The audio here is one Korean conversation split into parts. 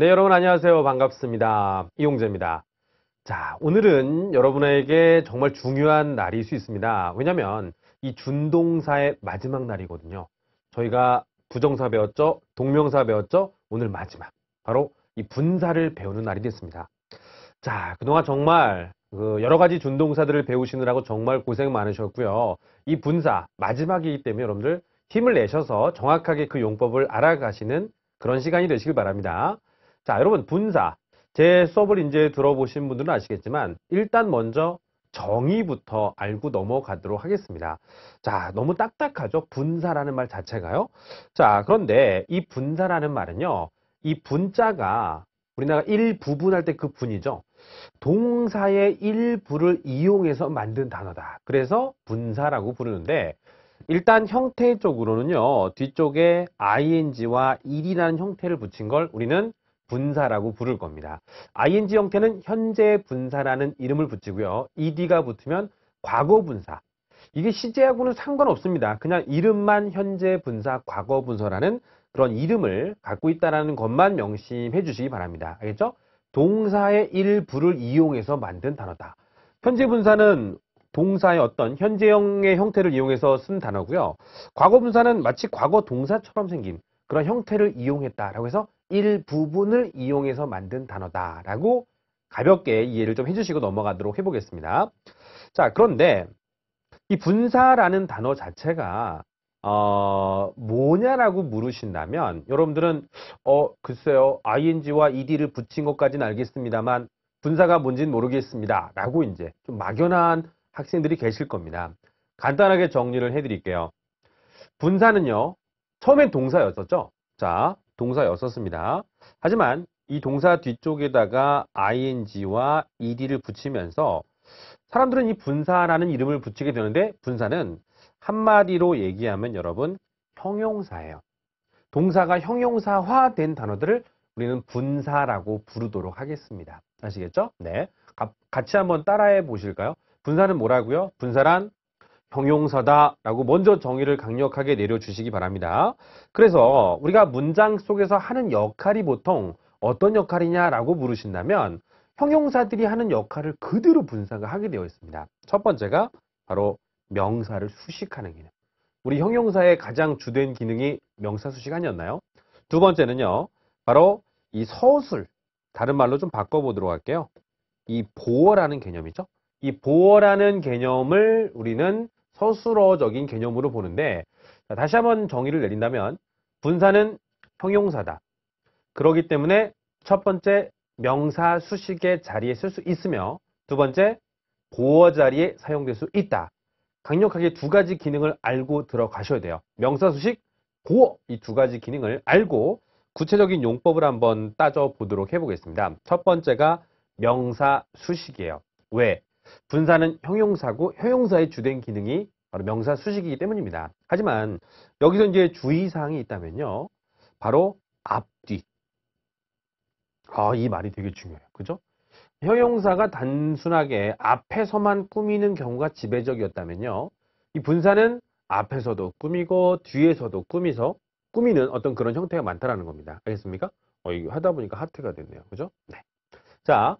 네, 여러분 안녕하세요. 반갑습니다. 이용재입니다. 자, 오늘은 여러분에게 정말 중요한 날일 수 있습니다. 왜냐면 이 준동사의 마지막 날이거든요. 저희가 부정사 배웠죠? 동명사 배웠죠? 오늘 마지막. 바로 이 분사를 배우는 날이 됐습니다. 자, 그동안 정말 그 여러 가지 준동사들을 배우시느라고 정말 고생 많으셨고요. 이 분사 마지막이기 때문에 여러분들 힘을 내셔서 정확하게 그 용법을 알아가시는 그런 시간이 되시길 바랍니다. 자, 여러분 분사. 제 수업을 이제 들어보신 분들은 아시겠지만 일단 먼저 정의부터 알고 넘어가도록 하겠습니다. 자, 너무 딱딱하죠? 분사라는 말 자체가요. 자, 그런데 이 분사라는 말은요. 이 분자가 우리나라 일부분 할 때 그 분이죠. 동사의 일부를 이용해서 만든 단어다. 그래서 분사라고 부르는데 일단 형태적으로는요. 뒤쪽에 ing와 일이라는 형태를 붙인 걸 우리는 분사라고 부를 겁니다. ing 형태는 현재 분사라는 이름을 붙이고요. ed가 붙으면 과거 분사. 이게 시제하고는 상관없습니다. 그냥 이름만 현재 분사, 과거 분사라는 그런 이름을 갖고 있다는 것만 명심해 주시기 바랍니다. 알겠죠? 동사의 일부를 이용해서 만든 단어다. 현재 분사는 동사의 어떤 현재형의 형태를 이용해서 쓴 단어고요. 과거 분사는 마치 과거 동사처럼 생긴 그런 형태를 이용했다라고 해서 일부분을 이용해서 만든 단어다라고 가볍게 이해를 좀 해주시고 넘어가도록 해보겠습니다. 자, 그런데 이 분사라는 단어 자체가 어, 뭐냐라고 물으신다면 여러분들은 어 글쎄요 ing와 ed를 붙인 것까지는 알겠습니다만 분사가 뭔지는 모르겠습니다 라고 이제 좀 막연한 학생들이 계실 겁니다 간단하게 정리를 해드릴게요 분사는요 처음엔 동사였었죠 자 동사였었습니다. 하지만 이 동사 뒤쪽에다가 ing와 ed를 붙이면서 사람들은 이 분사라는 이름을 붙이게 되는데 분사는 한마디로 얘기하면 여러분 형용사예요. 동사가 형용사화된 단어들을 우리는 분사라고 부르도록 하겠습니다. 아시겠죠? 네. 같이 한번 따라해 보실까요? 분사는 뭐라고요? 분사란 형용사다라고 먼저 정의를 강력하게 내려주시기 바랍니다. 그래서 우리가 문장 속에서 하는 역할이 보통 어떤 역할이냐라고 물으신다면 형용사들이 하는 역할을 그대로 분석을 하게 되어 있습니다. 첫 번째가 바로 명사를 수식하는 기능. 우리 형용사의 가장 주된 기능이 명사 수식 아니었나요? 두 번째는요. 바로 이 서술, 다른 말로 좀 바꿔보도록 할게요. 이 보어라는 개념이죠. 이 보어라는 개념을 우리는 서술어적인 개념으로 보는데 다시 한번 정의를 내린다면 분사는 형용사다. 그러기 때문에 첫 번째 명사 수식의 자리에 쓸 수 있으며 두 번째 보어 자리에 사용될 수 있다. 강력하게 두 가지 기능을 알고 들어가셔야 돼요. 명사 수식, 보어 이 두 가지 기능을 알고 구체적인 용법을 한번 따져보도록 해보겠습니다. 첫 번째가 명사 수식이에요. 왜? 분사는 형용사고 형용사의 주된 기능이 바로 명사 수식이기 때문입니다. 하지만 여기서 이제 주의사항이 있다면요. 바로 앞뒤. 아, 이 말이 되게 중요해요. 그죠? 형용사가 단순하게 앞에서만 꾸미는 경우가 지배적이었다면요. 이 분사는 앞에서도 꾸미고 뒤에서도 꾸미서 꾸미는 어떤 그런 형태가 많다라는 겁니다. 알겠습니까? 어, 이거 하다 보니까 하트가 됐네요. 그죠? 네. 자,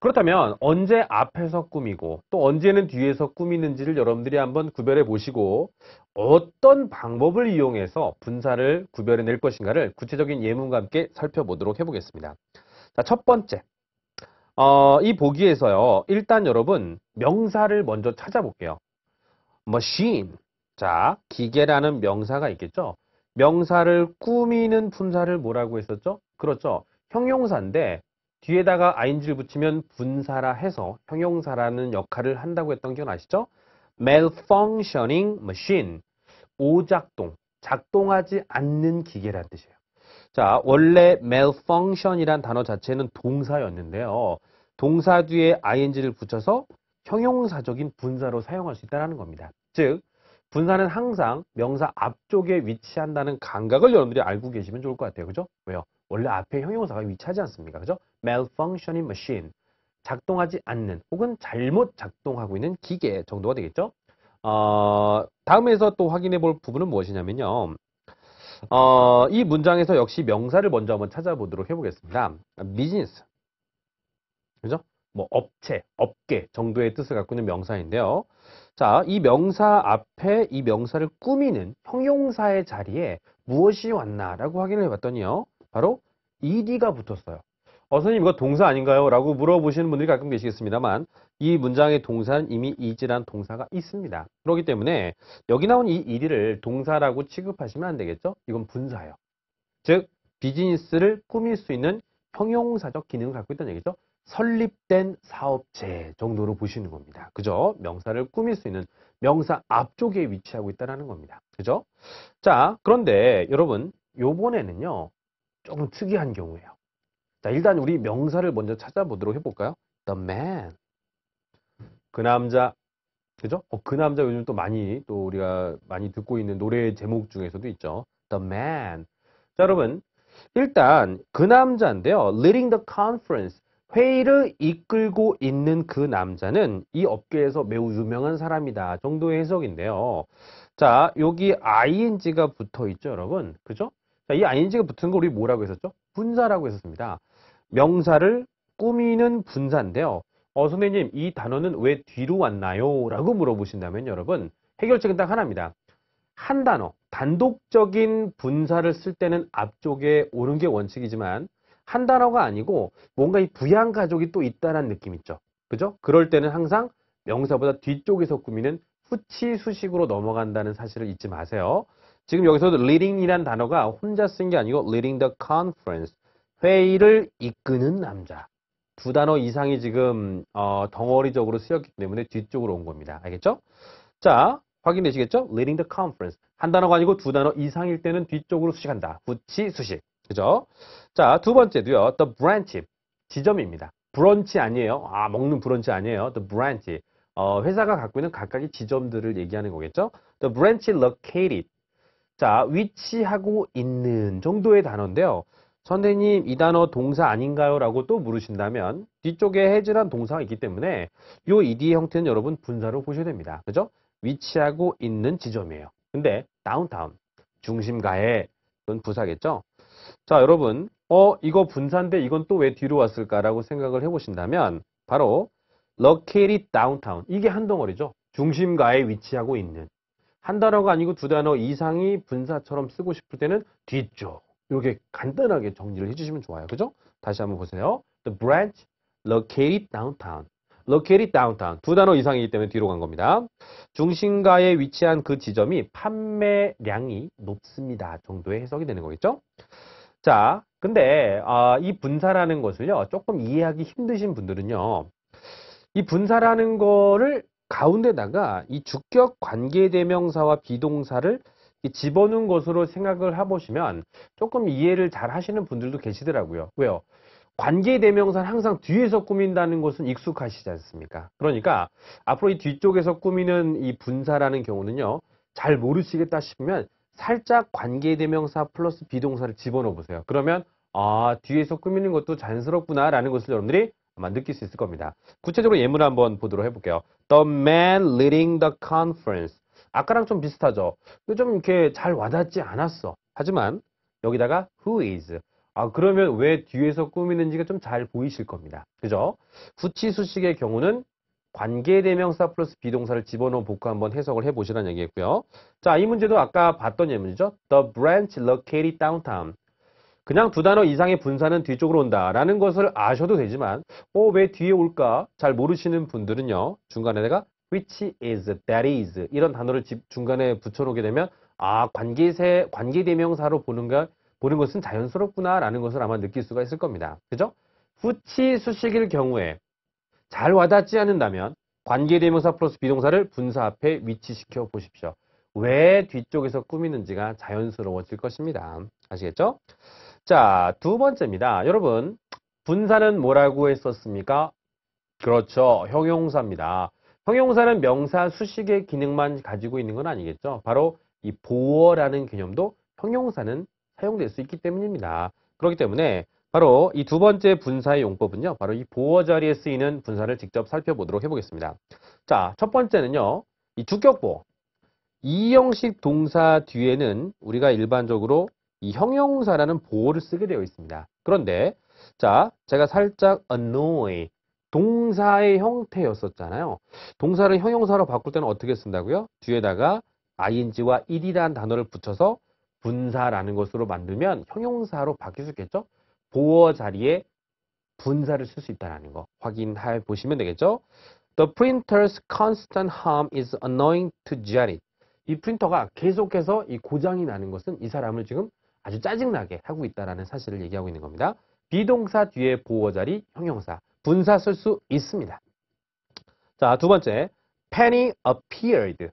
그렇다면 언제 앞에서 꾸미고 또 언제는 뒤에서 꾸미는지를 여러분들이 한번 구별해 보시고 어떤 방법을 이용해서 분사를 구별해 낼 것인가를 구체적인 예문과 함께 살펴보도록 해보겠습니다. 자, 첫 번째. 어, 이 보기에서요. 일단 여러분 명사를 먼저 찾아볼게요. machine. 자, 기계라는 명사가 있겠죠. 명사를 꾸미는 분사를 뭐라고 했었죠? 그렇죠. 형용사인데 뒤에다가 ing를 붙이면 분사라 해서 형용사라는 역할을 한다고 했던 기억나시죠? malfunctioning machine. 오작동, 작동하지 않는 기계란 뜻이에요. 자, 원래 malfunction이란 단어 자체는 동사였는데요. 동사 뒤에 ing를 붙여서 형용사적인 분사로 사용할 수 있다는 겁니다. 즉, 분사는 항상 명사 앞쪽에 위치한다는 감각을 여러분들이 알고 계시면 좋을 것 같아요. 그죠? 왜요? 원래 앞에 형용사가 위치하지 않습니까? 그죠? malfunctioning machine. 작동하지 않는 혹은 잘못 작동하고 있는 기계 정도가 되겠죠? 어, 다음에서 또 확인해 볼 부분은 무엇이냐면요. 어, 이 문장에서 역시 명사를 먼저 한번 찾아보도록 해보겠습니다. 비즈니스. 그죠? 뭐 업체, 업계 정도의 뜻을 갖고 있는 명사인데요. 자, 이 명사 앞에 이 명사를 꾸미는 형용사의 자리에 무엇이 왔나라고 확인을 해봤더니요. 바로 ed가 붙었어요. 어, 선생님 이거 동사 아닌가요? 라고 물어보시는 분들이 가끔 계시겠습니다만 이 문장의 동사는 이미 is란 동사가 있습니다. 그렇기 때문에 여기 나온 이 ed를 동사라고 취급하시면 안 되겠죠? 이건 분사예요. 즉 비즈니스를 꾸밀 수 있는 형용사적 기능을 갖고 있다는 얘기죠. 설립된 사업체 정도로 보시는 겁니다. 그죠? 명사를 꾸밀 수 있는 명사 앞쪽에 위치하고 있다는 겁니다. 그죠? 자, 그런데 여러분 요번에는요. 조금 특이한 경우예요. 자, 일단 우리 명사를 먼저 찾아보도록 해볼까요? The man. 그 남자. 그죠? 어, 그 남자 요즘 또 많이, 또 우리가 많이 듣고 있는 노래 제목 중에서도 있죠. The man. 자, 여러분. 일단 그 남자인데요. leading the conference. 회의를 이끌고 있는 그 남자는 이 업계에서 매우 유명한 사람이다 정도의 해석인데요. 자, 여기 ing가 붙어 있죠, 여러분. 그죠? 자, 그러니까 이 ing가 붙은 거 우리 뭐라고 했었죠? 분사라고 했었습니다. 명사를 꾸미는 분사인데요. 어, 선생님, 이 단어는 왜 뒤로 왔나요? 라고 물어보신다면 여러분, 해결책은 딱 하나입니다. 한 단어, 단독적인 분사를 쓸 때는 앞쪽에 오른 게 원칙이지만, 한 단어가 아니고 뭔가 이 부양 가족이 또 있다는 느낌 있죠. 그죠? 그럴 때는 항상 명사보다 뒤쪽에서 꾸미는 후치 수식으로 넘어간다는 사실을 잊지 마세요. 지금 여기서도 leading이란 단어가 혼자 쓴 게 아니고 leading the conference 회의를 이끄는 남자 두 단어 이상이 지금 어, 덩어리적으로 쓰였기 때문에 뒤쪽으로 온 겁니다. 알겠죠? 자 확인되시겠죠? leading the conference 한 단어가 아니고 두 단어 이상일 때는 뒤쪽으로 수식한다. 붙이 수식 그죠? 자 두 번째도요. the branch 지점입니다. 브런치 아니에요. 아 먹는 브런치 아니에요. the branch 어, 회사가 갖고 있는 각각의 지점들을 얘기하는 거겠죠? the branch located 자, 위치하고 있는 정도의 단어인데요. 선생님, 이 단어 동사 아닌가요? 라고 또 물으신다면 뒤쪽에 해지란 동사가 있기 때문에 요 ED의 형태는 여러분 분사로 보셔야 됩니다. 그죠? 위치하고 있는 지점이에요. 근데 다운타운, 중심가에 이건 부사겠죠? 자, 여러분, 어, 이거 분사인데 이건 또 왜 뒤로 왔을까라고 생각을 해보신다면 바로 located downtown, 이게 한 덩어리죠. 중심가에 위치하고 있는. 한 단어가 아니고 두 단어 이상이 분사처럼 쓰고 싶을 때는 뒤쪽 이렇게 간단하게 정리를 해주시면 좋아요. 그죠? 다시 한번 보세요. The branch located downtown. located downtown. 두 단어 이상이기 때문에 뒤로 간 겁니다. 중심가에 위치한 그 지점이 판매량이 높습니다. 정도의 해석이 되는 거겠죠? 자, 근데 어, 이 분사라는 것을요. 조금 이해하기 힘드신 분들은요. 이 분사라는 거를 가운데다가 이 주격 관계대명사와 비동사를 집어넣은 것으로 생각을 해보시면 조금 이해를 잘 하시는 분들도 계시더라고요. 왜요? 관계대명사는 항상 뒤에서 꾸민다는 것은 익숙하시지 않습니까? 그러니까 앞으로 이 뒤쪽에서 꾸미는 이 분사라는 경우는요. 잘 모르시겠다 싶으면 살짝 관계대명사 플러스 비동사를 집어넣어 보세요. 그러면 아 뒤에서 꾸미는 것도 자연스럽구나 라는 것을 여러분들이 아마 느낄 수 있을 겁니다. 구체적으로 예문을 한번 보도록 해볼게요. The man leading the conference. 아까랑 좀 비슷하죠? 좀 이렇게 잘 와닿지 않았어. 하지만 여기다가 who is. 아, 그러면 왜 뒤에서 꾸미는지가 좀 잘 보이실 겁니다. 그죠? 구치수식의 경우는 관계대명사 플러스 비동사를 집어넣어 복구 한번 해석을 해보시라는 얘기겠고요. 자, 이 문제도 아까 봤던 예문이죠. The branch located downtown. 그냥 두 단어 이상의 분사는 뒤쪽으로 온다라는 것을 아셔도 되지만 어, 왜 뒤에 올까? 잘 모르시는 분들은요. 중간에 내가 which is, that is 이런 단어를 중간에 붙여놓게 되면 아, 관계세, 관계대명사로 보는 것, 보는 것은 자연스럽구나라는 것을 아마 느낄 수가 있을 겁니다. 그죠? 후치 수식일 경우에 잘 와닿지 않는다면 관계대명사 플러스 비동사를 분사 앞에 위치시켜 보십시오. 왜 뒤쪽에서 꾸미는지가 자연스러워질 것입니다. 아시겠죠? 자, 두 번째입니다. 여러분, 분사는 뭐라고 했었습니까? 그렇죠. 형용사입니다. 형용사는 명사 수식의 기능만 가지고 있는 건 아니겠죠. 바로 이 보어라는 개념도 형용사는 사용될 수 있기 때문입니다. 그렇기 때문에 바로 이 두 번째 분사의 용법은요. 바로 이 보어 자리에 쓰이는 분사를 직접 살펴보도록 해보겠습니다. 자, 첫 번째는요. 이주격보이 형식 동사 뒤에는 우리가 일반적으로 이 형용사라는 보호를 쓰게 되어 있습니다. 그런데 자, 제가 살짝 annoy 동사의 형태였었잖아요. 동사를 형용사로 바꿀 때는 어떻게 쓴다고요? 뒤에다가 ing와 i 이라는 단어를 붙여서 분사라는 것으로 만들면 형용사로 바뀔 수 있겠죠? 보어 자리에 분사를 쓸 수 있다는 거 확인해 보시면 되겠죠? The printer's constant hum is annoying to Janet. 이 프린터가 계속해서 이 고장이 나는 것은 이 사람을 지금 아주 짜증나게 하고 있다는 사실을 얘기하고 있는 겁니다. 비동사 뒤에 보호 자리 형용사 분사 쓸 수 있습니다. 자, 두 번째. Penny appeared.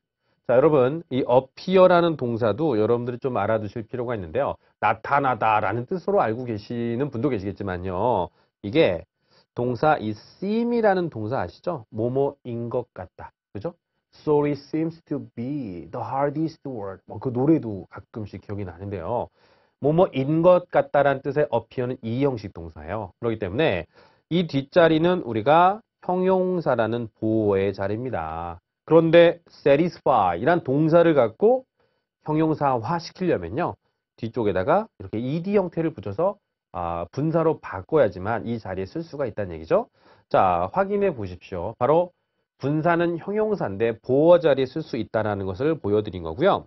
자, 여러분, 이 appear라는 동사도 여러분들이 좀 알아두실 필요가 있는데요. 나타나다라는 뜻으로 알고 계시는 분도 계시겠지만요. 이게 동사 이 seem이라는 동사 아시죠? 뭐뭐인 것 같다. 그죠? Sorry seems to be the hardest word. 뭐그 노래도 가끔씩 기억이 나는데요. 뭐뭐인 것 같다라는 뜻의 어피어는 이 형식 동사예요. 그렇기 때문에 이 뒷자리는 우리가 형용사라는 보호의 자리입니다. 그런데 satisfy란 동사를 갖고 형용사화 시키려면요. 뒤쪽에다가 이렇게 ed 형태를 붙여서 아, 분사로 바꿔야지만 이 자리에 쓸 수가 있다는 얘기죠. 자, 확인해 보십시오. 바로 분사는 형용사인데 보호 자리에 쓸 수 있다는 것을 보여드린 거고요.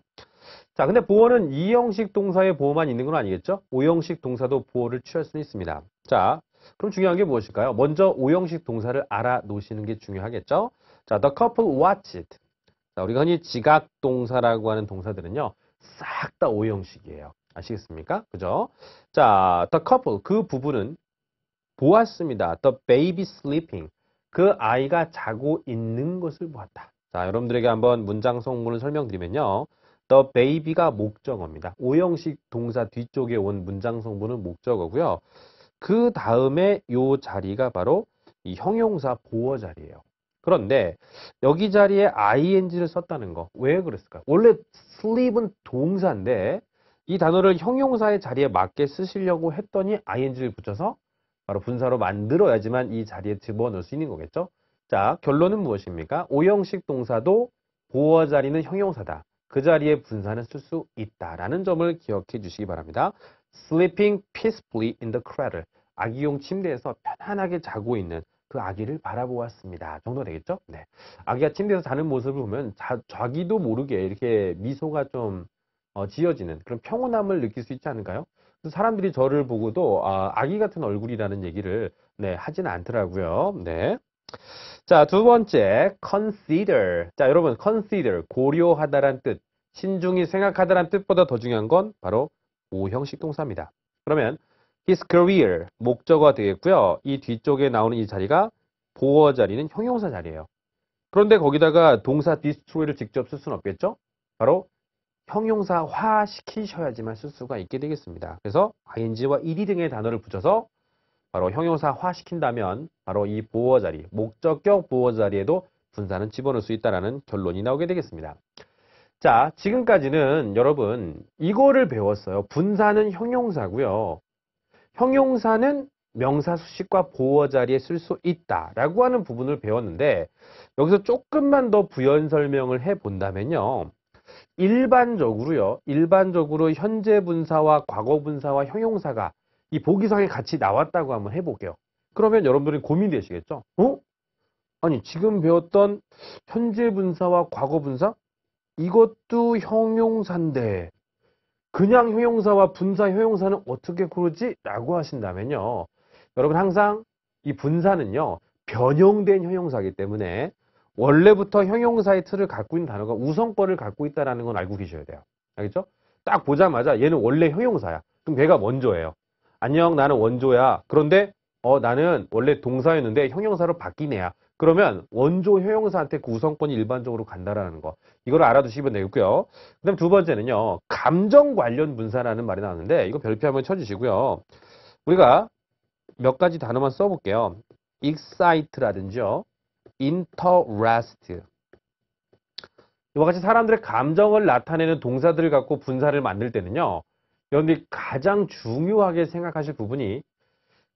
자, 근데 보어는 2형식 동사의 보어만 있는 건 아니겠죠? 5형식 동사도 보어를 취할 수는 있습니다. 자, 그럼 중요한 게 무엇일까요? 먼저 5형식 동사를 알아놓으시는 게 중요하겠죠? 자, the couple watch it. 자, 우리가 흔히 지각 동사라고 하는 동사들은요. 싹 다5형식이에요 아시겠습니까? 그죠? 자, the couple 그 부부는 보았습니다. The baby sleeping. 그 아이가 자고 있는 것을 보았다. 자, 여러분들에게 한번 문장 성문을 설명드리면요. The baby가 목적어입니다. 오형식 동사 뒤쪽에 온 문장 성분은 목적어고요. 그 다음에 이 자리가 바로 이 형용사 보어 자리예요. 그런데 여기 자리에 ing를 썼다는 거 왜 그랬을까? 요 원래 sleep은 동사인데 이 단어를 형용사의 자리에 맞게 쓰시려고 했더니 ing를 붙여서 바로 분사로 만들어야지만 이 자리에 집어넣을 수 있는 거겠죠? 자, 결론은 무엇입니까? 오형식 동사도 보어 자리는 형용사다. 그 자리에 분산는쓸수 있다라는 점을 기억해 주시기 바랍니다. Sleeping peacefully in the cradle. 아기용 침대에서 편안하게 자고 있는 그 아기를 바라보았습니다. 정도 되겠죠? 네. 아기가 침대에서 자는 모습을 보면 자, 자기도 모르게 이렇게 미소가 좀 어, 지어지는 그런 평온함을 느낄 수 있지 않을까요? 사람들이 저를 보고도 아, 아기 같은 얼굴이라는 얘기를 네, 하진 않더라고요. 네. 자, 두 번째, consider. 자, 여러분, consider, 고려하다란 뜻, 신중히 생각하다란 뜻보다 더 중요한 건 바로 오형식 동사입니다. 그러면 his career, 목적어가 되겠고요. 이 뒤쪽에 나오는 이 자리가 보어 자리는 형용사 자리예요. 그런데 거기다가 동사 destroy를 직접 쓸 수는 없겠죠? 바로 형용사화 시키셔야지만 쓸 수가 있게 되겠습니다. 그래서 ing와 ed 등의 단어를 붙여서 바로 형용사화 시킨다면 바로 이보호 자리, 목적격 보호 자리에도 분사는 집어넣을 수 있다는 결론이 나오게 되겠습니다. 자, 지금까지는 여러분 이거를 배웠어요. 분사는 형용사고요. 형용사는 명사 수식과 보호 자리에 쓸 수 있다라고 하는 부분을 배웠는데 여기서 조금만 더 부연 설명을 해 본다면요. 일반적으로요. 일반적으로 현재 분사와 과거 분사와 형용사가 이 보기상에 같이 나왔다고 한번 해볼게요. 그러면 여러분들이 고민되시겠죠? 어? 아니 지금 배웠던 현재 분사와 과거 분사 이것도 형용사인데 그냥 형용사와 분사 형용사는 어떻게 고르지? 라고 하신다면요. 여러분 항상 이 분사는요. 변형된 형용사이기 때문에 원래부터 형용사의 틀을 갖고 있는 단어가 우선권을 갖고 있다는 라건 알고 계셔야 돼요. 알겠죠? 딱 보자마자 얘는 원래 형용사야. 그럼 걔가 먼저예요. 안녕 나는 원조야. 그런데 어 나는 원래 동사였는데 형용사로 바뀐 애야. 그러면 원조 형용사한테 구성권이 그 일반적으로 간다라는 거. 이걸 알아두시면 되겠고요. 그 다음 두 번째는요. 감정 관련 분사라는 말이 나왔는데 이거 별표 한번 쳐주시고요. 우리가 몇 가지 단어만 써볼게요. excite라든지요. interest, 이와 같이 사람들의 감정을 나타내는 동사들을 갖고 분사를 만들 때는요. 여러분들이 가장 중요하게 생각하실 부분이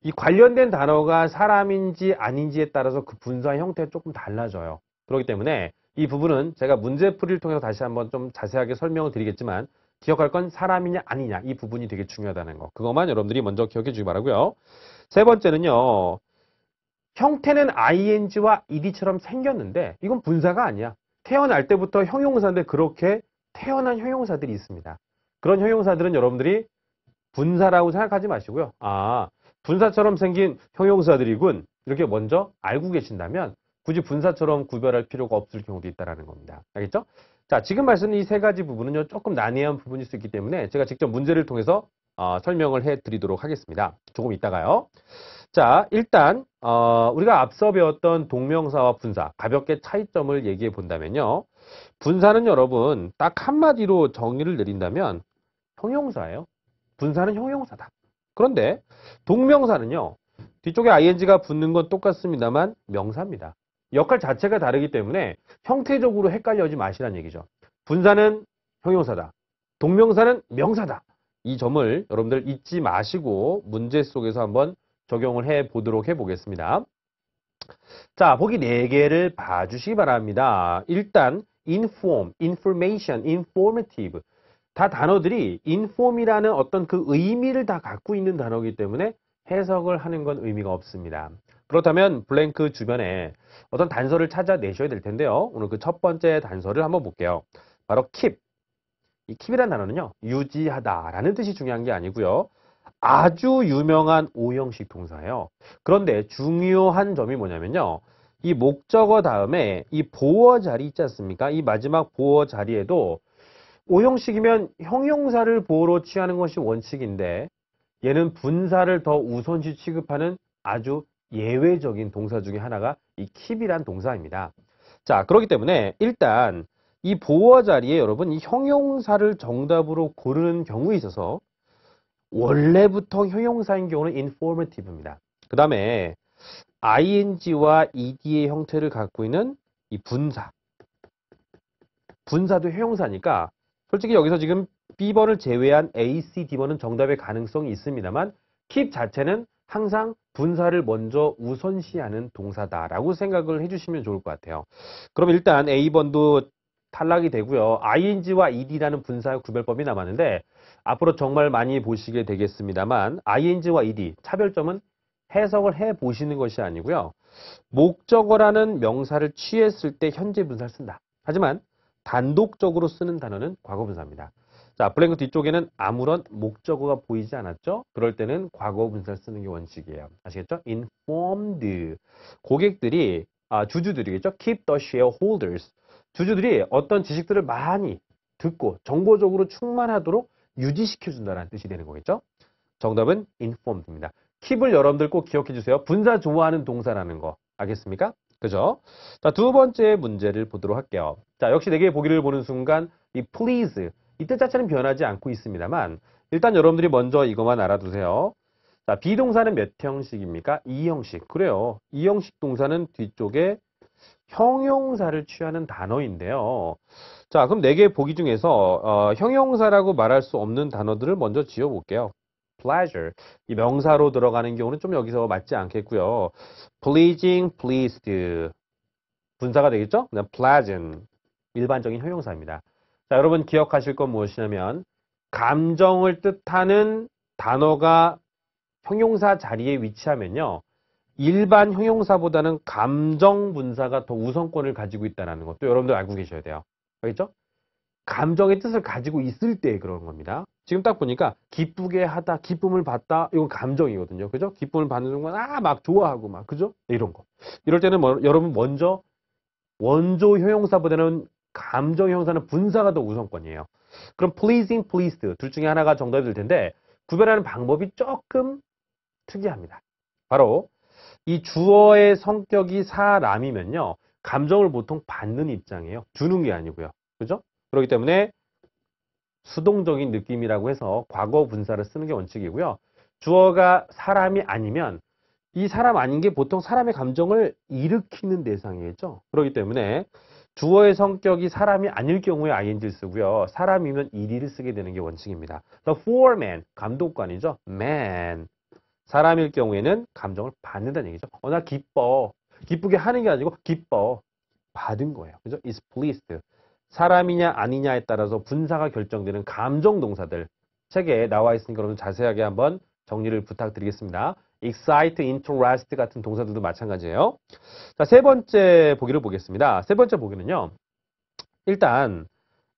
이 관련된 단어가 사람인지 아닌지에 따라서 그 분사 형태가 조금 달라져요. 그렇기 때문에 이 부분은 제가 문제풀이를 통해서 다시 한번 좀 자세하게 설명을 드리겠지만 기억할 건 사람이냐 아니냐 이 부분이 되게 중요하다는 거. 그것만 여러분들이 먼저 기억해 주기 바라고요. 세 번째는요. 형태는 ing와 ed처럼 생겼는데 이건 분사가 아니야. 태어날 때부터 형용사인데 그렇게 태어난 형용사들이 있습니다. 그런 형용사들은 여러분들이 분사라고 생각하지 마시고요. 아, 분사처럼 생긴 형용사들이군. 이렇게 먼저 알고 계신다면 굳이 분사처럼 구별할 필요가 없을 경우도 있다는 겁니다. 알겠죠? 자, 지금 말씀드린 이 세 가지 부분은 조금 난해한 부분일 수 있기 때문에 제가 직접 문제를 통해서 어, 설명을 해드리도록 하겠습니다. 조금 이따가요. 자, 일단 어, 우리가 앞서 배웠던 동명사와 분사, 가볍게 차이점을 얘기해 본다면요. 분사는 여러분 딱 한마디로 정의를 내린다면 형용사예요. 분사는 형용사다. 그런데 동명사는요. 뒤쪽에 ing가 붙는 건 똑같습니다만 명사입니다. 역할 자체가 다르기 때문에 형태적으로 헷갈려지 마시라는 얘기죠. 분사는 형용사다. 동명사는 명사다. 이 점을 여러분들 잊지 마시고 문제 속에서 한번 적용을 해 보도록 해 보겠습니다. 자, 보기 4개를 봐주시기 바랍니다. 일단, inform, information, informative. 다 단어들이 inform이라는 어떤 그 의미를 다 갖고 있는 단어이기 때문에 해석을 하는 건 의미가 없습니다. 그렇다면 블랭크 주변에 어떤 단서를 찾아내셔야 될 텐데요. 오늘 그 첫 번째 단서를 한번 볼게요. 바로 keep. 이 keep이라는 단어는요. 유지하다라는 뜻이 중요한 게 아니고요. 아주 유명한 오형식 동사예요. 그런데 중요한 점이 뭐냐면요. 이 목적어 다음에 이 보어 자리 있지 않습니까? 이 마지막 보어 자리에도 오형식이면 형용사를 보호로 취하는 것이 원칙인데 얘는 분사를 더 우선시 취급하는 아주 예외적인 동사 중의 하나가 이 킵이란 동사입니다. 자, 그렇기 때문에 일단 이 보어 자리에 여러분 이 형용사를 정답으로 고르는 경우에 있어서 원래부터 형용사인 경우는 informative입니다. 그 다음에 ing와 ed의 형태를 갖고 있는 이 분사 분사도 형용사니까 솔직히 여기서 지금 B번을 제외한 A, C, D번은 정답의 가능성이 있습니다만 킵 자체는 항상 분사를 먼저 우선시하는 동사다라고 생각을 해주시면 좋을 것 같아요. 그럼 일단 A번도 탈락이 되고요. ing와 ed라는 분사 의 구별법이 남았는데 앞으로 정말 많이 보시게 되겠습니다만 ing와 ed 차별점은 해석을 해 보시는 것이 아니고요. 목적어라는 명사를 취했을 때 현재 분사를 쓴다. 하지만 단독적으로 쓰는 단어는 과거분사입니다. 자, 블랭크 뒤쪽에는 아무런 목적어가 보이지 않았죠? 그럴 때는 과거분사를 쓰는 게 원칙이에요. 아시겠죠? informed. 고객들이, 아, 주주들이겠죠? 그렇죠? keep the shareholders. 주주들이 어떤 지식들을 많이 듣고 정보적으로 충만하도록 유지시켜준다는 뜻이 되는 거겠죠? 정답은 informed입니다. keep을 여러분들 꼭 기억해주세요. 분사 좋아하는 동사라는 거. 알겠습니까? 그죠? 자, 두 번째 문제를 보도록 할게요. 자, 역시 네 개의 보기를 보는 순간 이 please 이 뜻 자체는 변하지 않고 있습니다만 일단 여러분들이 먼저 이것만 알아두세요. 자, 비동사는 몇 형식입니까? 이형식 그래요. 이형식 동사는 뒤쪽에 형용사를 취하는 단어인데요. 자, 그럼 네개 보기 중에서 어, 형용사라고 말할 수 없는 단어들을 먼저 지어볼게요. pleasure 이 명사로 들어가는 경우는 좀 여기서 맞지 않겠고요. pleasing, pleased 분사가 되겠죠? 그냥 pleasant 일반적인 형용사입니다. 자, 여러분 기억하실 건 무엇이냐면 감정을 뜻하는 단어가 형용사 자리에 위치하면요. 일반 형용사보다는 감정 분사가 더 우선권을 가지고 있다는 것도 여러분들 알고 계셔야 돼요. 알겠죠? 감정의 뜻을 가지고 있을 때 그런 겁니다. 지금 딱 보니까 기쁘게 하다, 기쁨을 받다, 이건 감정이거든요. 그죠? 기쁨을 받는 순간, 아, 막 좋아하고 막, 그죠? 이런 거. 이럴 때는 뭐, 여러분 먼저 원조 효용사보다는 감정 형사는 분사가 더 우선권이에요. 그럼 pleasing, pleased 둘 중에 하나가 정답이 될 텐데 구별하는 방법이 조금 특이합니다. 바로 이 주어의 성격이 사람이면요. 감정을 보통 받는 입장이에요. 주는 게 아니고요. 그죠? 그렇기 때문에 수동적인 느낌이라고 해서 과거 분사를 쓰는 게 원칙이고요. 주어가 사람이 아니면 이 사람 아닌 게 보통 사람의 감정을 일으키는 대상이겠죠. 그렇기 때문에 주어의 성격이 사람이 아닐 경우에 ing를 쓰고요. 사람이면 일를 쓰게 되는 게 원칙입니다. The foreman, 감독관이죠. man. 사람일 경우에는 감정을 받는다는 얘기죠. 어, 나 기뻐. 기쁘게 하는 게 아니고 기뻐. 받은 거예요. 그죠? is pleased. 사람이냐 아니냐에 따라서 분사가 결정되는 감정 동사들 책에 나와 있으니까 여러분 자세하게 한번 정리를 부탁드리겠습니다. excite, interest 같은 동사들도 마찬가지예요. 자, 세 번째 보기를 보겠습니다. 세 번째 보기는요. 일단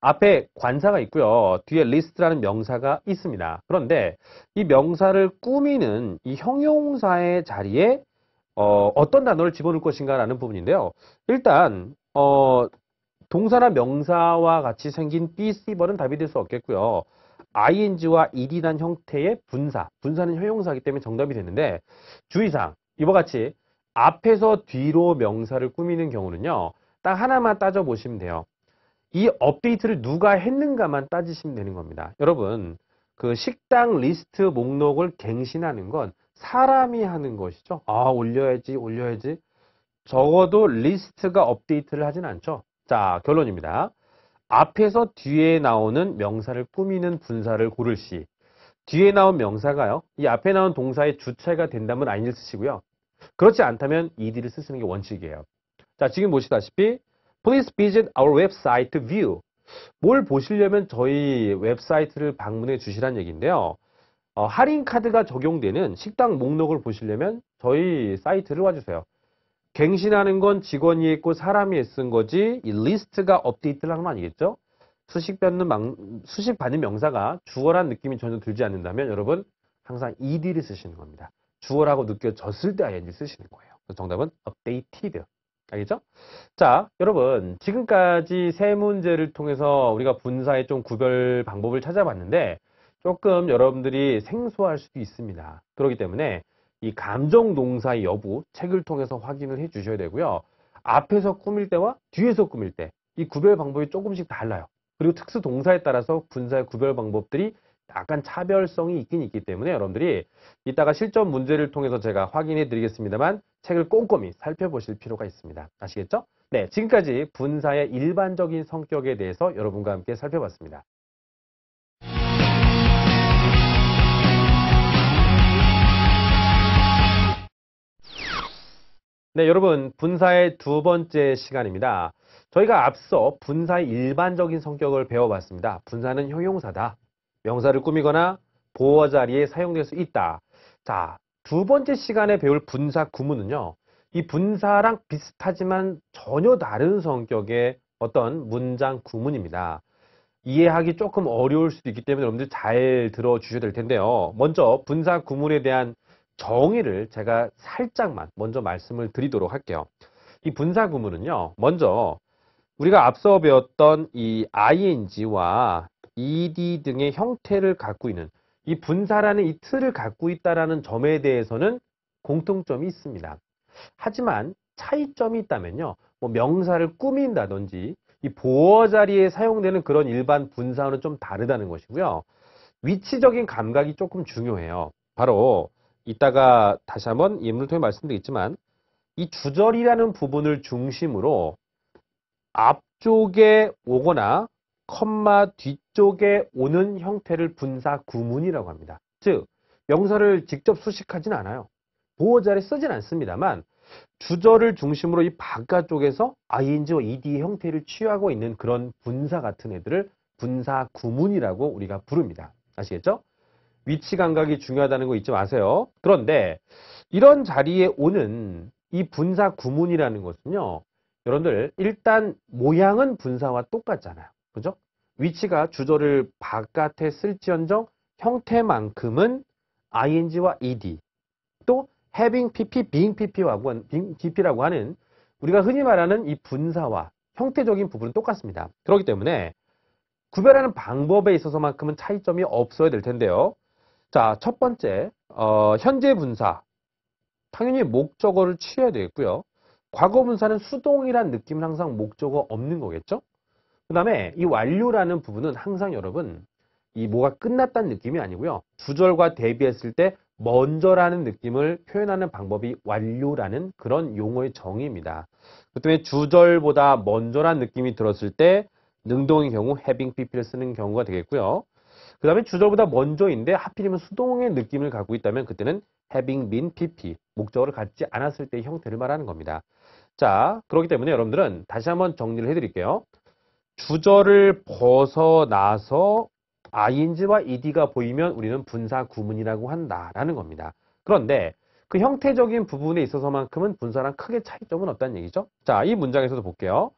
앞에 관사가 있고요. 뒤에 리스트라는 명사가 있습니다. 그런데 이 명사를 꾸미는 이 형용사의 자리에 어, 떤 단어를 집어넣을 것인가라는 부분인데요. 일단 어, 동사나 명사와 같이 생긴 B, C번은 답이 될 수 없겠고요. ing와 ed란 형태의 분사, 분사는 형용사이기 때문에 정답이 되는데 주의사항, 이와 같이 앞에서 뒤로 명사를 꾸미는 경우는요. 딱 하나만 따져보시면 돼요. 이 업데이트를 누가 했는가만 따지시면 되는 겁니다. 여러분, 그 식당 리스트 목록을 갱신하는 건 사람이 하는 것이죠. 아, 올려야지, 올려야지. 적어도 리스트가 업데이트를 하진 않죠. 자, 결론입니다. 앞에서 뒤에 나오는 명사를 꾸미는 분사를 고를 시 뒤에 나온 명사가요. 이 앞에 나온 동사의 주체가 된다면 아니를 쓰시고요. 그렇지 않다면 ed를 쓰시는 게 원칙이에요. 자, 지금 보시다시피 Please visit our website view. 뭘 보시려면 저희 웹사이트를 방문해 주시란 얘기인데요. 어, 할인 카드가 적용되는 식당 목록을 보시려면 저희 사이트를 와주세요. 갱신하는 건 직원이 했고 사람이 쓴 거지 이 리스트가 업데이트를 하면 아니겠죠? 수식 받는 명, 수식 받는 명사가 주어란 느낌이 전혀 들지 않는다면 여러분 항상 ed를 쓰시는 겁니다. 주어라고 느껴졌을 때 ing 쓰시는 거예요. 정답은 updated. 알겠죠? 자, 여러분 지금까지 세 문제를 통해서 우리가 분사의 좀 구별 방법을 찾아봤는데 조금 여러분들이 생소할 수도 있습니다. 그렇기 때문에 이 감정 농사의 여부 책을 통해서 확인을 해 주셔야 되고요. 앞에서 꾸밀 때와 뒤에서 꾸밀 때 이 구별 방법이 조금씩 달라요. 그리고 특수 동사에 따라서 분사의 구별 방법들이 약간 차별성이 있긴 있기 때문에 여러분들이 이따가 실전 문제를 통해서 제가 확인해 드리겠습니다만 책을 꼼꼼히 살펴보실 필요가 있습니다. 아시겠죠? 네, 지금까지 분사의 일반적인 성격에 대해서 여러분과 함께 살펴봤습니다. 네, 여러분 분사의 두 번째 시간입니다. 저희가 앞서 분사의 일반적인 성격을 배워봤습니다. 분사는 형용사다. 명사를 꾸미거나 보호 자리에 사용될 수 있다. 자, 두 번째 시간에 배울 분사 구문은요. 이 분사랑 비슷하지만 전혀 다른 성격의 어떤 문장 구문입니다. 이해하기 조금 어려울 수도 있기 때문에 여러분들 잘 들어주셔야 될 텐데요. 먼저 분사 구문에 대한 정의를 제가 살짝만 먼저 말씀을 드리도록 할게요. 이 분사 구문은요. 먼저 우리가 앞서 배웠던 이 ing와 ed 등의 형태를 갖고 있는 이 분사라는 이 틀을 갖고 있다라는 점에 대해서는 공통점이 있습니다. 하지만 차이점이 있다면요. 뭐 명사를 꾸민다든지 이 보어 자리에 사용되는 그런 일반 분사와는 좀 다르다는 것이고요. 위치적인 감각이 조금 중요해요. 바로 이따가 다시 한번 예문을 통해 말씀드리겠지만 이 주절이라는 부분을 중심으로 앞쪽에 오거나 컴마 뒤쪽에 오는 형태를 분사 구문이라고 합니다. 즉 명사를 직접 수식하진 않아요. 보호자를 쓰진 않습니다만 주절을 중심으로 이 바깥쪽에서 ing와 ed의 형태를 취하고 있는 그런 분사 같은 애들을 분사 구문이라고 우리가 부릅니다. 아시겠죠? 위치 감각이 중요하다는 거 잊지 마세요. 그런데 이런 자리에 오는 이 분사 구문이라는 것은요. 여러분들 일단 모양은 분사와 똑같잖아요. 그죠? 위치가 주어를 바깥에 쓸지언정 형태만큼은 ing와 ed 또 having pp, being pp라고 하는, pp라고 하는 우리가 흔히 말하는 이 분사와 형태적인 부분은 똑같습니다. 그렇기 때문에 구별하는 방법에 있어서만큼은 차이점이 없어야 될 텐데요. 자, 첫 번째, 어, 현재 분사. 당연히 목적어를 취해야 되겠고요. 과거 분사는 수동이란 느낌은 항상 목적어 없는 거겠죠? 그 다음에 이 완료라는 부분은 항상 여러분 이 뭐가 끝났다는 느낌이 아니고요. 주절과 대비했을 때 먼저라는 느낌을 표현하는 방법이 완료라는 그런 용어의 정의입니다. 그 때문에 주절보다 먼저라는 느낌이 들었을 때 능동의 경우 having pp를 쓰는 경우가 되겠고요. 그 다음에 주저보다 먼저인데 하필이면 수동의 느낌을 갖고 있다면 그때는 having been pp, 목적어를 갖지 않았을 때의 형태를 말하는 겁니다. 자, 그렇기 때문에 여러분들은 다시 한번 정리를 해드릴게요. 주저를 벗어나서 ing와 ed가 보이면 우리는 분사 구문이라고 한다라는 겁니다. 그런데 그 형태적인 부분에 있어서만큼은 분사랑 크게 차이점은 없다는 얘기죠. 자, 이 문장에서도 볼게요.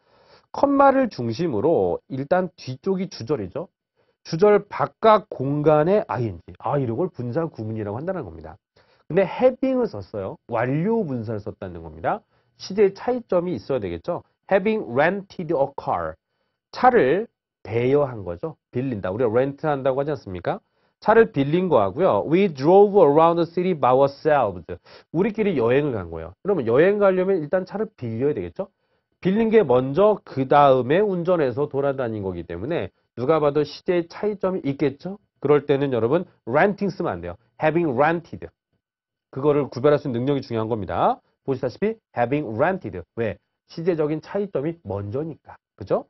컴마를 중심으로 일단 뒤쪽이 주절이죠. 주절 바깥 공간의 ing. 아, 이걸 분사 구문이라고 한다는 겁니다. 근데 having을 썼어요. 완료 분사를 썼다는 겁니다. 시제의 차이점이 있어야 되겠죠. having rented a car. 차를 대여한 거죠. 빌린다. 우리가 렌트 한다고 하지 않습니까? 차를 빌린 거 하고요. We drove around the city by ourselves. 우리끼리 여행을 간 거예요. 그러면 여행 가려면 일단 차를 빌려야 되겠죠? 빌린 게 먼저 그 다음에 운전해서 돌아다닌 거기 때문에 누가 봐도 시제의 차이점이 있겠죠? 그럴 때는 여러분 renting 쓰면 안 돼요. having rented. 그거를 구별할 수 있는 능력이 중요한 겁니다. 보시다시피 having rented. 왜? 시제적인 차이점이 먼저니까. 그죠?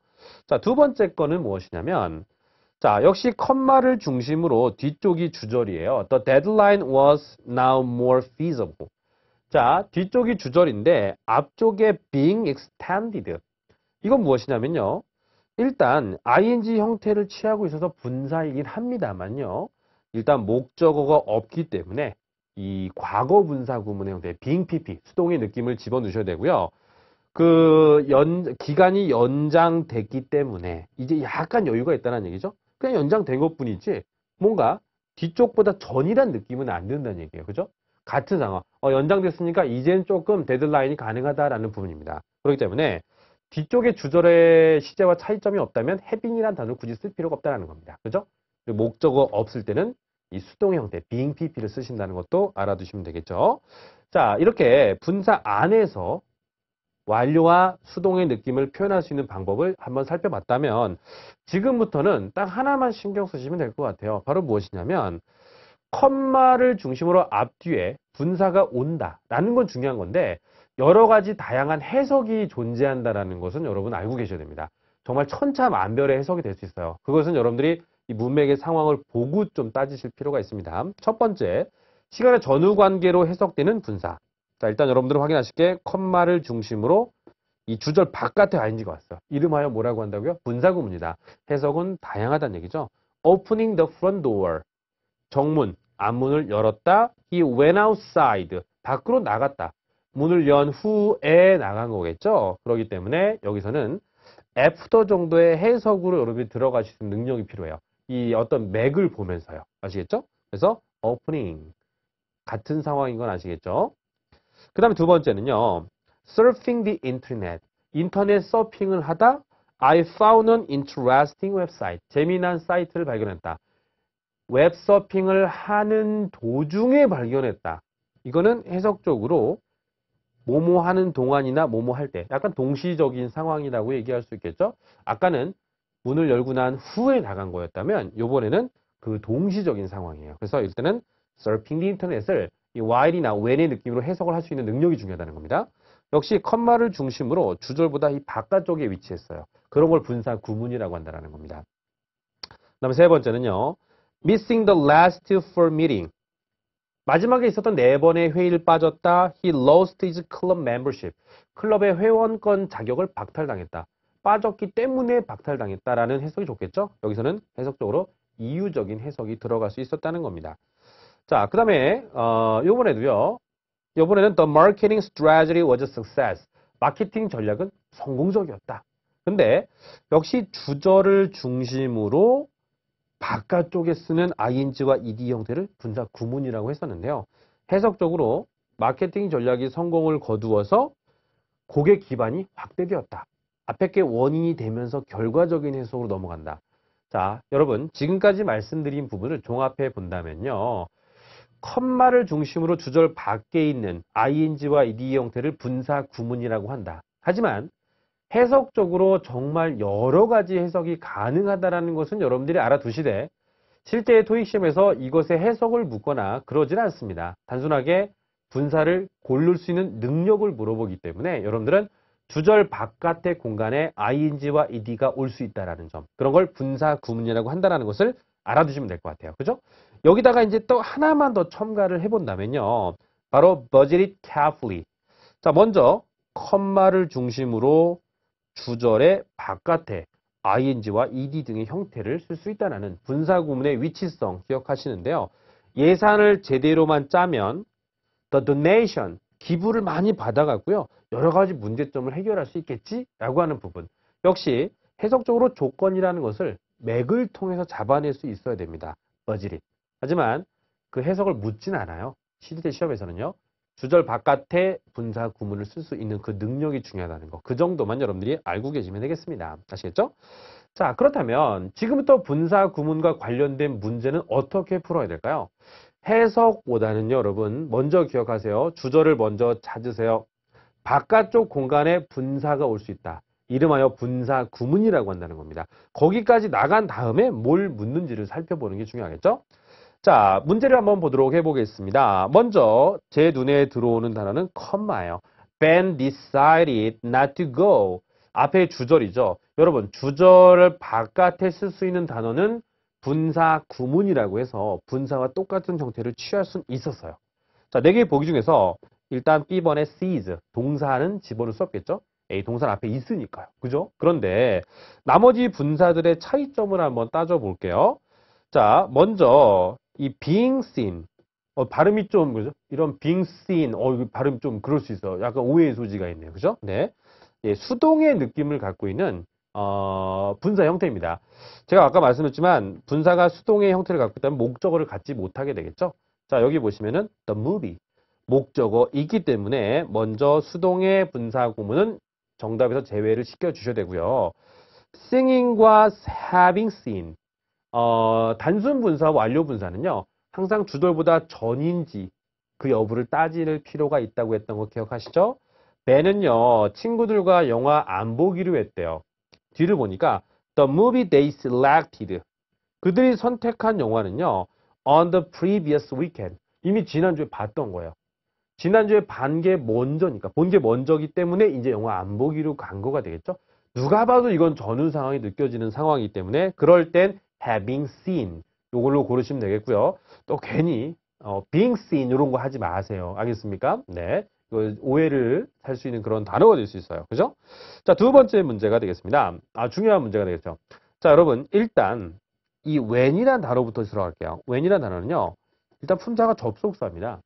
자, 두 번째 거는 무엇이냐면 자, 역시 컴마를 중심으로 뒤쪽이 주절이에요. The deadline was now more feasible. 자, 뒤쪽이 주절인데 앞쪽에 being extended. 이건 무엇이냐면요. 일단 ing 형태를 취하고 있어서 분사이긴 합니다만요. 일단 목적어가 없기 때문에 이 과거 분사 구문의 형태 빙 pp 수동의 느낌을 집어넣으셔야 되고요. 그 연, 기간이 연장됐기 때문에 이제 약간 여유가 있다는 얘기죠. 그냥 연장된 것뿐이지 뭔가 뒤쪽보다 전이란 느낌은 안 든다는 얘기예요. 그죠? 같은 상황. 어, 연장됐으니까 이제는 조금 데드라인이 가능하다라는 부분입니다. 그렇기 때문에 뒤쪽에 주절의 시제와 차이점이 없다면 해빙이란 단어를 굳이 쓸 필요가 없다는 겁니다. 그죠? 목적어 없을 때는 이 수동 형태 being pp를 쓰신다는 것도 알아두시면 되겠죠. 자, 이렇게 분사 안에서 완료와 수동의 느낌을 표현할 수 있는 방법을 한번 살펴봤다면 지금부터는 딱 하나만 신경 쓰시면 될 것 같아요. 바로 무엇이냐면 컴마를 중심으로 앞뒤에 분사가 온다 라는 건 중요한 건데 여러 가지 다양한 해석이 존재한다라는 것은 여러분 알고 계셔야 됩니다. 정말 천차만별의 해석이 될 수 있어요. 그것은 여러분들이 이 문맥의 상황을 보고 좀 따지실 필요가 있습니다. 첫 번째, 시간의 전후 관계로 해석되는 분사. 자, 일단 여러분들은 확인하실 게 컴마를 중심으로 이 주절 바깥에 ing가 왔어요. 이름하여 뭐라고 한다고요? 분사구문이다. 해석은 다양하다는 얘기죠. Opening the front door. 정문, 앞문을 열었다. He went outside. 밖으로 나갔다. 문을 연 후에 나간 거겠죠. 그렇기 때문에 여기서는 애프터 정도의 해석으로 여러분이 들어가실 수 있는 능력이 필요해요. 이 어떤 맥을 보면서요. 아시겠죠? 그래서 opening 같은 상황인 건 아시겠죠? 그 다음에 두 번째는요. surfing the internet 인터넷 서핑을 하다 I found an interesting website 재미난 사이트를 발견했다. 웹서핑을 하는 도중에 발견했다. 이거는 해석적으로 뭐뭐 하는 동안이나 뭐뭐 할 때 약간 동시적인 상황이라고 얘기할 수 있겠죠. 아까는 문을 열고 난 후에 나간 거였다면 요번에는 그 동시적인 상황이에요. 그래서 일단은 는 surfing the internet을 이 while이나 when의 느낌으로 해석을 할 수 있는 능력이 중요하다는 겁니다. 역시 컴마를 중심으로 주절보다 이 바깥쪽에 위치했어요. 그런 걸 분사 구문이라고 한다는 겁니다. 그 다음에 세 번째는요. missing the last for meeting. 마지막에 있었던 네 번의 회의를 빠졌다. He lost his club membership. 클럽의 회원권 자격을 박탈당했다. 빠졌기 때문에 박탈당했다라는 해석이 좋겠죠? 여기서는 해석적으로 이유적인 해석이 들어갈 수 있었다는 겁니다. 자, 그 다음에 어, 요번에도요. 이번에는 the marketing strategy was a success. 마케팅 전략은 성공적이었다. 근데 역시 주저를 중심으로 바깥쪽에 쓰는 ing와 ed 형태를 분사 구문이라고 했었는데요. 해석적으로 마케팅 전략이 성공을 거두어서 고객 기반이 확대되었다. 앞에 게 원인이 되면서 결과적인 해석으로 넘어간다. 자, 여러분 지금까지 말씀드린 부분을 종합해 본다면요. 컴마를 중심으로 주절 밖에 있는 ing와 ed 형태를 분사 구문이라고 한다. 하지만 해석적으로 정말 여러 가지 해석이 가능하다는 것은 여러분들이 알아두시되 실제의 토익시험에서 이것의 해석을 묻거나 그러진 않습니다. 단순하게 분사를 고를 수 있는 능력을 물어보기 때문에 여러분들은 주절 바깥의 공간에 ing와 ed가 올 수 있다라는 점 그런 걸 분사 구문이라고 한다는 것을 알아두시면 될 것 같아요. 그죠? 여기다가 이제 또 하나만 더 첨가를 해본다면요. 바로 budget it carefully. 자, 먼저 컴마를 중심으로 주절의 바깥에 ing와 ed 등의 형태를 쓸 수 있다는 분사 구문의 위치성 기억하시는데요. 예산을 제대로만 짜면 the donation, 기부를 많이 받아갔고요. 여러 가지 문제점을 해결할 수 있겠지라고 하는 부분. 역시 해석적으로 조건이라는 것을 맥을 통해서 잡아낼 수 있어야 됩니다. 버지릿. 하지만 그 해석을 묻진 않아요. 시대 시험에서는요. 주절 바깥에 분사 구문을 쓸 수 있는 그 능력이 중요하다는 거. 그 정도만 여러분들이 알고 계시면 되겠습니다. 아시겠죠? 자, 그렇다면 지금부터 분사 구문과 관련된 문제는 어떻게 풀어야 될까요? 해석보다는요, 여러분, 먼저 기억하세요. 주절을 먼저 찾으세요. 바깥쪽 공간에 분사가 올 수 있다. 이름하여 분사 구문이라고 한다는 겁니다. 거기까지 나간 다음에 뭘 묻는지를 살펴보는 게 중요하겠죠? 자, 문제를 한번 보도록 해보겠습니다. 먼저 제 눈에 들어오는 단어는 컴마예요. Ben decided not to go. 앞에 주절이죠. 여러분, 주절을 바깥에 쓸 수 있는 단어는 분사 구문이라고 해서 분사와 똑같은 형태를 취할 수는 있었어요. 자, 네 개의 보기 중에서 일단 B번의 sees, 동사는 집어넣을 수 없겠죠? A 동사 는 앞에 있으니까요. 그죠? 그런데 나머지 분사들의 차이점을 한번 따져볼게요. 자, 먼저 이 being seen 어, 발음이 좀 그죠? 이런 being seen 어 발음 좀 그럴 수 있어. 약간 오해의 소지가 있네요. 그죠? 네. 예, 수동의 느낌을 갖고 있는 어, 분사 형태입니다. 제가 아까 말씀드렸지만 분사가 수동의 형태를 갖고 있다면 목적어를 갖지 못하게 되겠죠. 자, 여기 보시면은 the movie 목적어이기 때문에 먼저 수동의 분사 구문은 정답에서 제외를 시켜 주셔야 되고요. singing과 having seen 어, 단순 분사, 와 완료 분사는요. 항상 주돌보다 전인지 그 여부를 따질 필요가 있다고 했던 거 기억하시죠? 벤은요. 친구들과 영화 안 보기로 했대요. 뒤를 보니까 The movie they selected. 그들이 선택한 영화는요. On the previous weekend. 이미 지난주에 봤던 거예요. 지난주에 반게 먼저니까 본 게 먼저기 때문에 이제 영화 안 보기로 간 거가 되겠죠. 누가 봐도 이건 전후 상황이 느껴지는 상황이기 때문에 그럴 땐 having seen 요걸로 고르시면 되겠고요. 또 괜히 어, being seen 이런 거 하지 마세요. 알겠습니까? 네. 오해를 살 수 있는 그런 단어가 될 수 있어요. 그죠? 자, 두 번째 문제가 되겠습니다. 아, 중요한 문제가 되겠죠. 자, 여러분, 일단 이 when이란 단어부터 들어갈게요. when이란 단어는요. 일단 품사가 접속사입니다.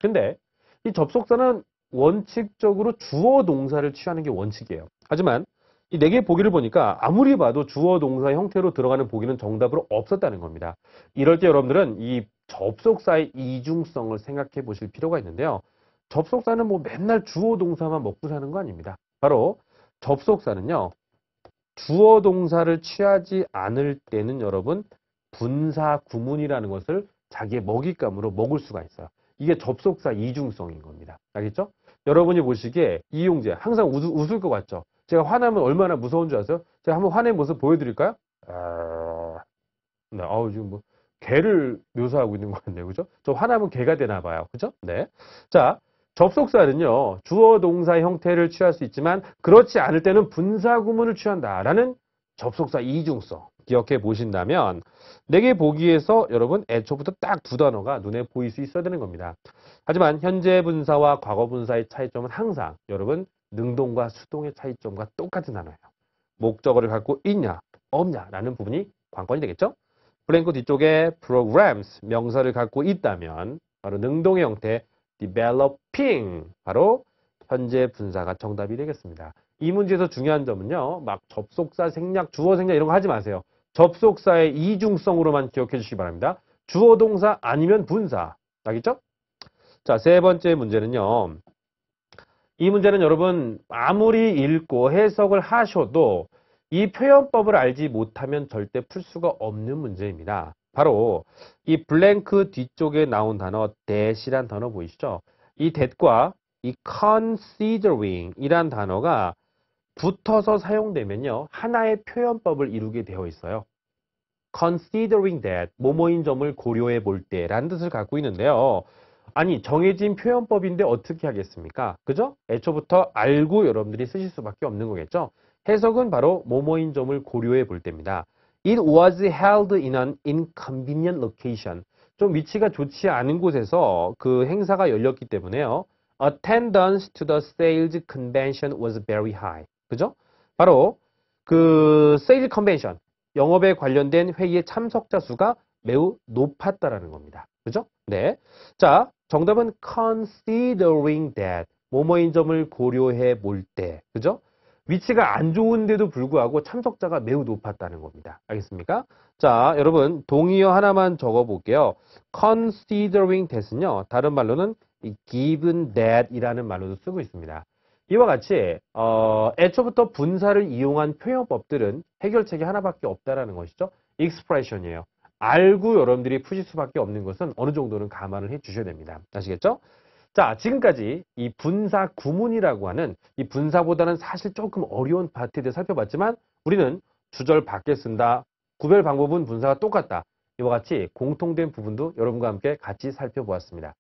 근데 이 접속사는 원칙적으로 주어 동사를 취하는 게 원칙이에요. 하지만 이네 개의 보기를 보니까 아무리 봐도 주어 동사 형태로 들어가는 보기는 정답으로 없었다는 겁니다. 이럴 때 여러분들은 이 접속사의 이중성을 생각해 보실 필요가 있는데요. 접속사는 뭐 맨날 주어 동사만 먹고 사는 거 아닙니다. 바로 접속사는요. 주어 동사를 취하지 않을 때는 여러분 분사 구문이라는 것을 자기의 먹잇감으로 먹을 수가 있어요. 이게 접속사 이중성인 겁니다. 알겠죠? 여러분이 보시기에 이용재 항상 웃, 웃을 것 같죠? 제가 화나면 얼마나 무서운 줄 아세요? 제가 한번 화낸 모습 보여드릴까요? 아, 네, 아우 지금 뭐 개를 묘사하고 있는 것 같네요, 그죠? 저 화나면 개가 되나 봐요, 그죠? 네. 자, 접속사는요 주어 동사 형태를 취할 수 있지만 그렇지 않을 때는 분사 구문을 취한다라는 접속사 이중성 기억해 보신다면 내게 보기에서 여러분 애초부터 딱 두 단어가 눈에 보일 수 있어야 되는 겁니다. 하지만 현재 분사와 과거 분사의 차이점은 항상 여러분 능동과 수동의 차이점과 똑같은 단어예요. 목적어를 갖고 있냐, 없냐라는 부분이 관건이 되겠죠? 블랭크 뒤쪽에 programs 명사를 갖고 있다면 바로 능동의 형태 developing 바로 현재 분사가 정답이 되겠습니다. 이 문제에서 중요한 점은요. 막 접속사 생략, 주어 생략 이런 거 하지 마세요. 접속사의 이중성으로만 기억해 주시기 바랍니다. 주어 동사 아니면 분사. 알겠죠? 자, 세 번째 문제는요. 이 문제는 여러분 아무리 읽고 해석을 하셔도 이 표현법을 알지 못하면 절대 풀 수가 없는 문제입니다. 바로 이 블랭크 뒤쪽에 나온 단어 that이란 단어 보이시죠? 이 that과 이 considering 이란 단어가 붙어서 사용되면요. 하나의 표현법을 이루게 되어 있어요. considering that, 모모인 점을 고려해 볼 때라는 뜻을 갖고 있는데요. 아니 정해진 표현법인데 어떻게 하겠습니까? 그죠? 애초부터 알고 여러분들이 쓰실 수밖에 없는 거겠죠? 해석은 바로 모모인 점을 고려해 볼 때입니다. It was held in an inconvenient location. 좀 위치가 좋지 않은 곳에서 그 행사가 열렸기 때문에요. Attendance to the sales convention was very high. 그죠? 바로 그 세일 컨벤션, 영업에 관련된 회의의 참석자 수가 매우 높았다라는 겁니다. 그죠? 네. 자, 정답은 considering that. 뭐뭐인 점을 고려해 볼 때. 그죠? 위치가 안 좋은데도 불구하고 참석자가 매우 높았다는 겁니다. 알겠습니까? 자, 여러분 동의어 하나만 적어볼게요. considering that은요. 다른 말로는 given that이라는 말로도 쓰고 있습니다. 이와 같이 어, 애초부터 분사를 이용한 표현법들은 해결책이 하나밖에 없다라는 것이죠. expression이에요. 알고 여러분들이 푸실 수밖에 없는 것은 어느 정도는 감안을 해 주셔야 됩니다. 아시겠죠? 자, 지금까지 이 분사 구문이라고 하는 이 분사보다는 사실 조금 어려운 파트에 대해 살펴봤지만 우리는 주절 밖에 쓴다, 구별 방법은 분사가 똑같다. 이와 같이 공통된 부분도 여러분과 함께 같이 살펴보았습니다.